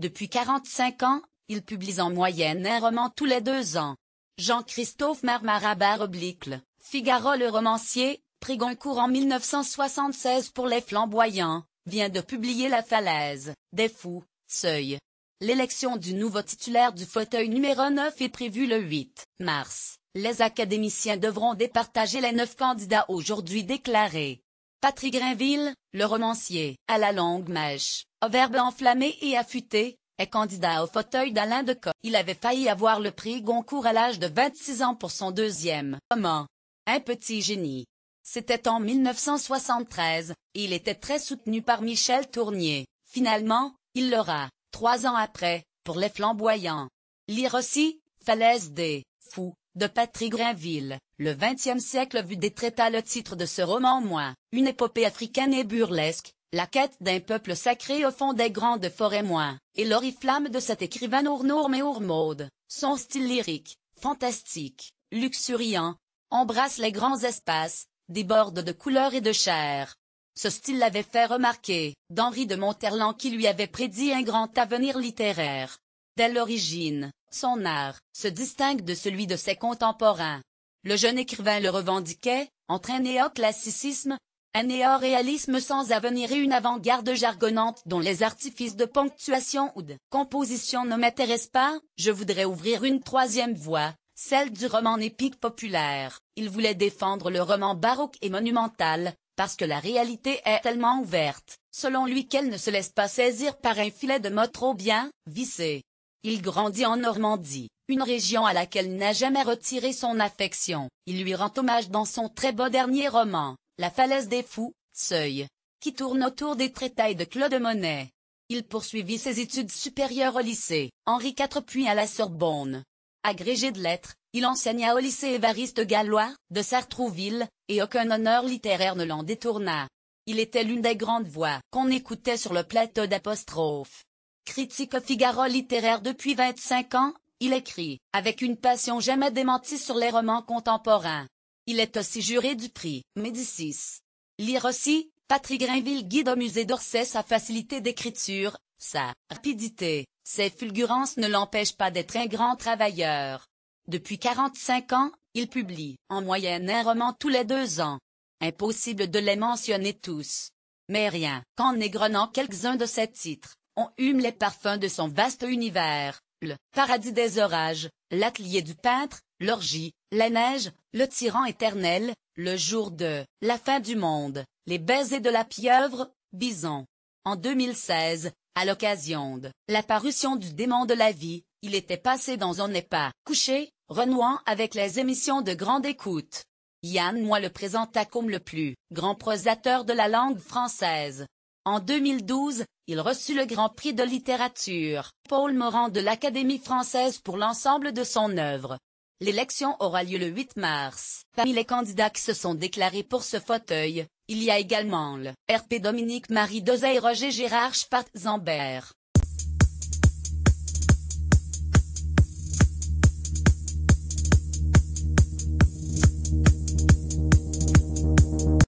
Depuis 45 ans, il publie en moyenne un roman tous les deux ans. Jean-Christophe Marmarabar oblique, Figaro le romancier, prit Goncourt en 1976 pour Les Flamboyants, vient de publier La Falaise, Des Fous, Seuil. L'élection du nouveau titulaire du fauteuil numéro 9 est prévue le 8 mars. Les académiciens devront départager les neuf candidats aujourd'hui déclarés. Patrick Grinville, le romancier, à la longue mèche, au verbe enflammé et affûté, est candidat au fauteuil d'Alain de Decaux. Il avait failli avoir le prix Goncourt à l'âge de 26 ans pour son deuxième roman. Un petit génie. C'était en 1973, et il était très soutenu par Michel Tournier. Finalement, il l'aura, trois ans après, pour Les Flamboyants. Lire aussi, Falaise des Fous, de Patrick Grinville. Le XXe siècle vu des traités le titre de ce roman moins, une épopée africaine et burlesque, la quête d'un peuple sacré au fond des grandes forêts moins, et l'oriflamme de cet écrivain ournourme et ourmaude, son style lyrique, fantastique, luxuriant, embrasse les grands espaces, déborde de couleurs et de chair. Ce style l'avait fait remarquer, d'Henri de Monterland qui lui avait prédit un grand avenir littéraire. Dès l'origine, son art se distingue de celui de ses contemporains. Le jeune écrivain le revendiquait, entre un néoclassicisme, un néoréalisme sans avenir et une avant-garde jargonnante dont les artifices de ponctuation ou de composition ne m'intéressent pas, je voudrais ouvrir une troisième voie, celle du roman épique populaire. Il voulait défendre le roman baroque et monumental, parce que la réalité est tellement ouverte, selon lui qu'elle ne se laisse pas saisir par un filet de mots trop bien, vissé. Il grandit en Normandie, une région à laquelle n'a jamais retiré son affection. Il lui rend hommage dans son très beau dernier roman, La falaise des fous, Seuil, qui tourne autour des traitailles de Claude Monet. Il poursuivit ses études supérieures au lycée Henri IV puis à la Sorbonne. Agrégé de lettres, il enseigna au lycée Évariste Gallois, de Sartrouville, et aucun honneur littéraire ne l'en détourna. Il était l'une des grandes voix qu'on écoutait sur le plateau d'apostrophe. Critique au Figaro littéraire depuis 25 ans, il écrit avec une passion jamais démentie sur les romans contemporains. Il est aussi juré du prix Médicis. Lire aussi, Patrick Grinville guide au musée d'Orsay sa facilité d'écriture, sa rapidité, ses fulgurances ne l'empêchent pas d'être un grand travailleur. Depuis 45 ans, il publie en moyenne un roman tous les deux ans. Impossible de les mentionner tous. Mais rien qu'en égrenant quelques-uns de ses titres hume les parfums de son vaste univers, le paradis des orages, l'atelier du peintre, l'orgie, la neige, le tyran éternel, le jour de la fin du monde, les baisers de la pieuvre, bison. En 2016, à l'occasion de l'apparition du démon de la vie, il était passé dans un n'est couché, renouant avec les émissions de grande écoute. Yann Moi le présenta comme le plus grand prosateur de la langue française. En 2012, il reçut le Grand Prix de littérature Paul Morand de l'Académie française pour l'ensemble de son œuvre. L'élection aura lieu le 8 mars. Parmi les candidats qui se sont déclarés pour ce fauteuil, il y a également le RP Dominique Marie Dozay et Roger Gérard Schwarzenberg.